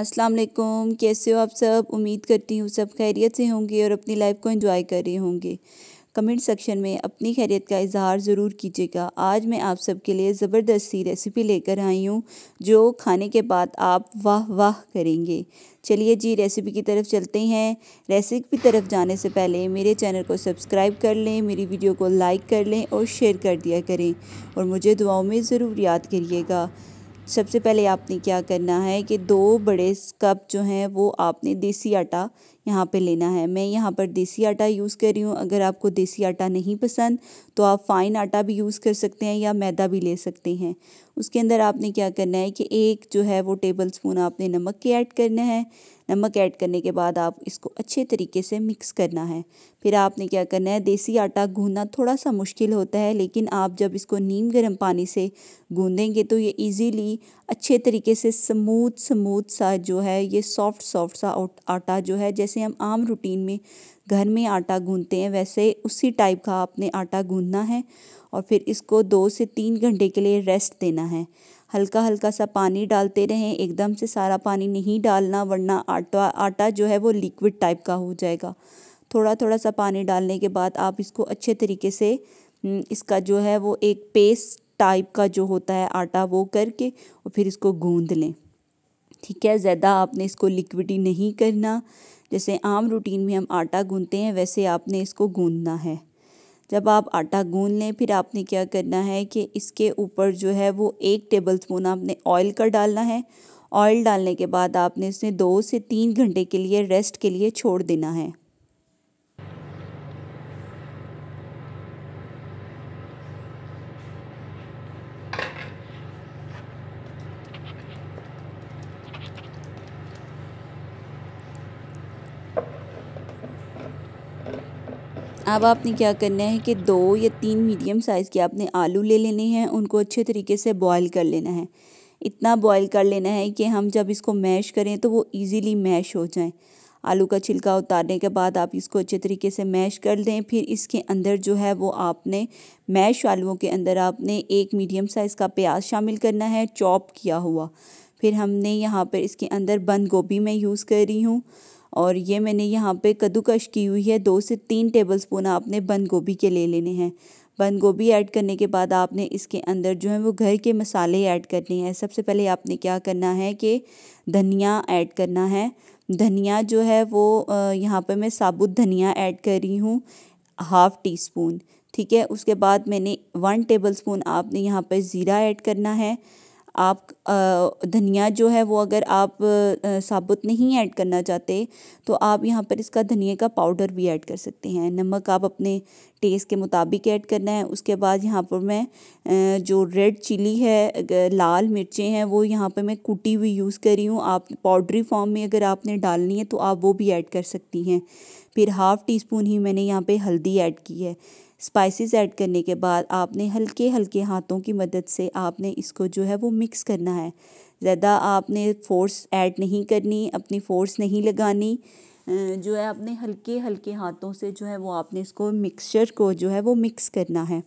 अस्सलाम वालेकुम कैसे हो आप सब उम्मीद करती हूँ सब खैरियत से होंगे और अपनी लाइफ को एंजॉय कर रहे होंगे कमेंट सेक्शन में अपनी खैरियत का इजहार ज़रूर कीजिएगा आज मैं आप सबके लिए ज़बरदस्ती रेसिपी लेकर आई हूँ जो खाने के बाद आप वाह वाह करेंगे चलिए जी रेसिपी की तरफ चलते हैं रेसिपी की तरफ जाने से पहले मेरे चैनल को सब्सक्राइब कर लें मेरी वीडियो को लाइक कर लें और शेयर कर दिया करें और मुझे दुआओं में ज़रूर याद करिएगा सबसे पहले आपने क्या करना है कि दो बड़े कप जो हैं वो आपने देसी आटा यहाँ पे लेना है मैं यहाँ पर देसी आटा यूज़ कर रही हूँ अगर आपको देसी आटा नहीं पसंद तो आप फ़ाइन आटा भी यूज़ कर सकते हैं या मैदा भी ले सकते हैं उसके अंदर आपने क्या करना है कि एक जो है वो टेबल स्पून आपने नमक के ऐड करना है नमक ऐड करने के बाद आप इसको अच्छे तरीके से मिक्स करना है फिर आपने क्या करना है देसी आटा गूंदना थोड़ा सा मुश्किल होता है लेकिन आप जब इसको नीम गर्म पानी से गूँदेंगे तो ये इजीली अच्छे तरीके से स्मूथ स्मूथ सा जो है ये सॉफ्ट सॉफ्ट सा आटा जो है जैसे हम आम रूटीन में घर में आटा गूंदते हैं वैसे उसी टाइप का आपने आटा गूंदना है और फिर इसको दो से तीन घंटे के लिए रेस्ट देना है हल्का हल्का सा पानी डालते रहें एकदम से सारा पानी नहीं डालना वरना आटा आटा जो है वो लिक्विड टाइप का हो जाएगा थोड़ा थोड़ा सा पानी डालने के बाद आप इसको अच्छे तरीके से हम्म, इसका जो है वो एक पेस्ट टाइप का जो होता है आटा वो करके और फिर इसको गूंद लें ठीक है ज़्यादा आपने इसको लिक्विडी नहीं करना जैसे आम रूटीन में हम आटा गूंदते हैं वैसे आपने इसको गूंदना है जब आप आटा गूंद लें फिर आपने क्या करना है कि इसके ऊपर जो है वो एक टेबल स्पून आपने ऑयल का डालना है ऑयल डालने के बाद आपने इसे दो से तीन घंटे के लिए रेस्ट के लिए छोड़ देना है अब आपने क्या करना है कि दो या तीन मीडियम साइज़ के आपने आलू ले लेने हैं उनको अच्छे तरीके से बॉईल कर लेना है इतना बॉईल कर लेना है कि हम जब इसको मैश करें तो वो इजीली मैश हो जाए आलू का छिलका उतारने के बाद आप इसको अच्छे तरीके से मैश कर दें फिर इसके अंदर जो है वो आपने मैश आलुओं के अंदर आपने एक मीडियम साइज़ का प्याज शामिल करना है चॉप किया हुआ फिर हमने यहाँ पर इसके अंदर बंद गोभी मैं यूज़ कर रही हूँ और ये मैंने यहाँ पे कद्दूकश की हुई है दो से तीन टेबलस्पून आपने बंद गोभी के ले लेने हैं बंद गोभी ऐड करने के बाद आपने इसके अंदर जो है वो घर के मसाले ऐड करने हैं सबसे पहले आपने क्या करना है कि धनिया ऐड करना है धनिया जो है वो यहाँ पर मैं साबुत धनिया ऐड कर रही हूँ हाफ़ टी स्पून ठीक है उसके बाद मैंने वन टेबल स्पून आपने यहाँ पर ज़ीरा ऐड करना है आप धनिया जो है वो अगर आप साबुत नहीं ऐड करना चाहते तो आप यहाँ पर इसका धनिया का पाउडर भी ऐड कर सकते हैं नमक आप अपने टेस्ट के मुताबिक ऐड करना है उसके बाद यहाँ पर मैं जो रेड चिली है लाल मिर्चें हैं वो यहाँ पर मैं कुटी हुई यूज़ करी हूँ आप पाउडरी फॉर्म में अगर आपने डालनी है तो आप वो भी ऐड कर सकती हैं फिर हाफ़ टी स्पून ही मैंने यहाँ पे हल्दी ऐड की है स्पाइसेस ऐड करने के बाद आपने हल्के हल्के हाथों की मदद से आपने इसको जो है वो मिक्स करना है ज़्यादा आपने फोर्स ऐड नहीं करनी अपनी फोर्स नहीं लगानी जो है अपने हल्के हल्के हाथों से जो है वो आपने इसको मिक्सचर को जो है वो मिक्स करना है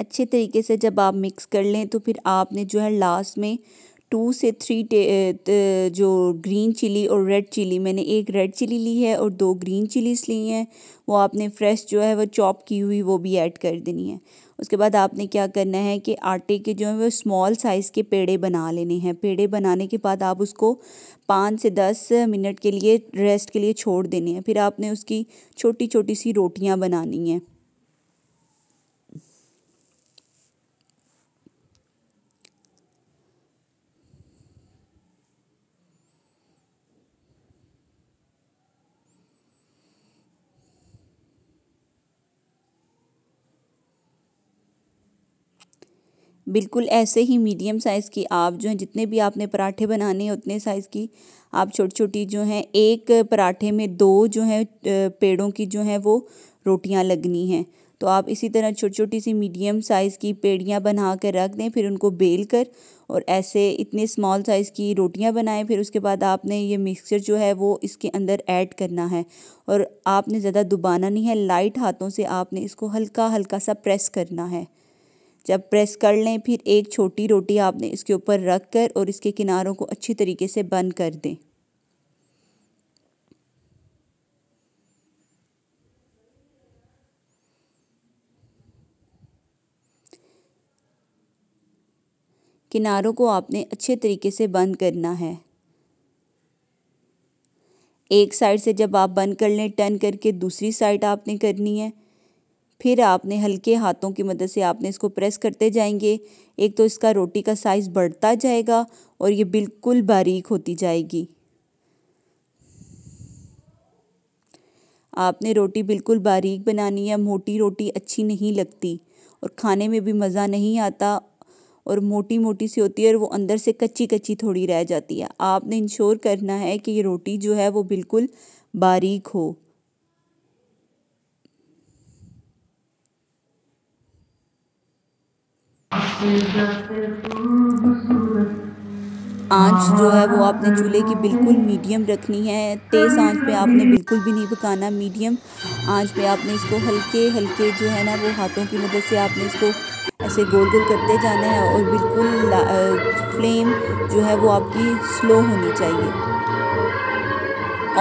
अच्छे तरीके से जब आप मिक्स कर लें तो फिर आपने जो है लास्ट में टू से थ्री जो ग्रीन चिली और रेड चिली मैंने एक रेड चिली ली है और दो ग्रीन चिलीज ली हैं वो आपने फ्रेश जो है वो चॉप की हुई वो भी ऐड कर देनी है उसके बाद आपने क्या करना है कि आटे के जो है वो स्मॉल साइज़ के पेड़े बना लेने हैं पेड़े बनाने के बाद आप उसको पाँच से दस मिनट के लिए रेस्ट के लिए छोड़ देने हैं फिर आपने उसकी छोटी छोटी सी रोटियाँ बनानी हैं बिल्कुल ऐसे ही मीडियम साइज़ की आप जो हैं जितने भी आपने पराठे बनाने हैं उतने साइज़ की आप छोटी छोटी जो हैं एक पराठे में दो जो हैं पेड़ों की जो हैं वो रोटियां लगनी हैं तो आप इसी तरह छोटी छोटी सी मीडियम साइज़ की पेड़ियाँ बना कर रख दें फिर उनको बेल कर और ऐसे इतने स्मॉल साइज़ की रोटियां बनाएं फिर उसके बाद आपने ये मिक्सचर जो है वो इसके अंदर ऐड करना है और आपने ज़्यादा दुबाना नहीं है लाइट हाथों से आपने इसको हल्का हल्का सा प्रेस करना है जब प्रेस कर लें फिर एक छोटी रोटी आपने इसके ऊपर रख कर और इसके किनारों को अच्छी तरीके से बंद कर दें किनारों को आपने अच्छे तरीके से बंद करना है एक साइड से जब आप बंद कर लें टर्न करके दूसरी साइड आपने करनी है फिर आपने हल्के हाथों की मदद से आपने इसको प्रेस करते जाएंगे एक तो इसका रोटी का साइज़ बढ़ता जाएगा और ये बिल्कुल बारीक होती जाएगी आपने रोटी बिल्कुल बारीक बनानी है मोटी रोटी अच्छी नहीं लगती और खाने में भी मज़ा नहीं आता और मोटी मोटी सी होती है और वो अंदर से कच्ची कच्ची थोड़ी रह जाती है आपने इंश्योर करना है कि ये रोटी जो है वो बिल्कुल बारीक हो आंच जो है वो आपने चूल्हे की बिल्कुल मीडियम रखनी है तेज़ आंच पे आपने बिल्कुल भी नहीं पकाना मीडियम आंच पे आपने इसको हल्के हल्के जो है ना वो हाथों की मदद से आपने इसको ऐसे गोल गोल करते जाना है और बिल्कुल फ्लेम जो है वो आपकी स्लो होनी चाहिए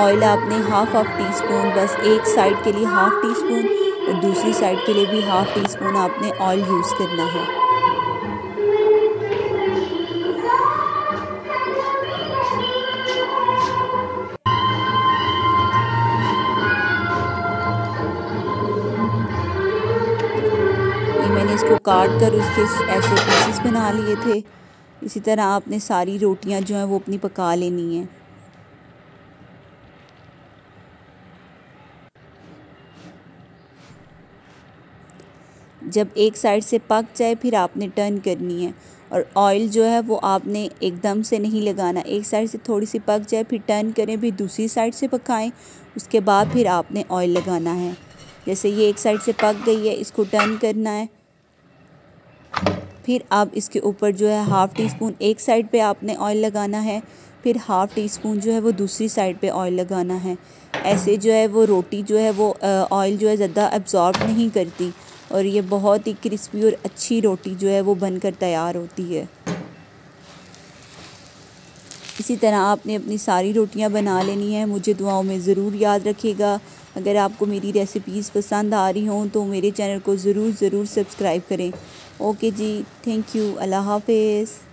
ऑयल आपने हाफ हाफ टी स्पून बस एक साइड के लिए हाफ टी स्पून और दूसरी साइड के लिए भी हाफ टी स्पून आपने ऑयल यूज़ करना है मैंने इसको काट कर उसके ऐसे पीसेस बना लिए थे इसी तरह आपने सारी रोटियां जो हैं वो अपनी पका लेनी है जब एक साइड से पक जाए फिर आपने टर्न करनी है और ऑयल जो है वो आपने एकदम से नहीं लगाना एक साइड से थोड़ी सी पक जाए फिर टर्न करें फिर दूसरी साइड से पकाएं उसके बाद फिर आपने ऑयल लगाना है जैसे ये एक साइड से पक गई है इसको टर्न करना है फिर आप इसके ऊपर जो है हाफ़ टी स्पून एक साइड पे आपने ऑयल लगाना है फिर हाफ़ टी स्पून जो है वो दूसरी साइड पे ऑयल लगाना है ऐसे जो है वो रोटी जो है वो ऑयल जो है ज़्यादा एब्ज़ॉर्ब नहीं करती और ये बहुत ही क्रिस्पी और अच्छी रोटी जो है वो बनकर तैयार होती है इसी तरह आपने अपनी सारी रोटियां बना लेनी है मुझे दुआओं में ज़रूर याद रखिएगा अगर आपको मेरी रेसिपीज़ पसंद आ रही हों तो मेरे चैनल को ज़रूर ज़रूर सब्सक्राइब करें ओके जी थैंक यू अल्लाह हाफिज़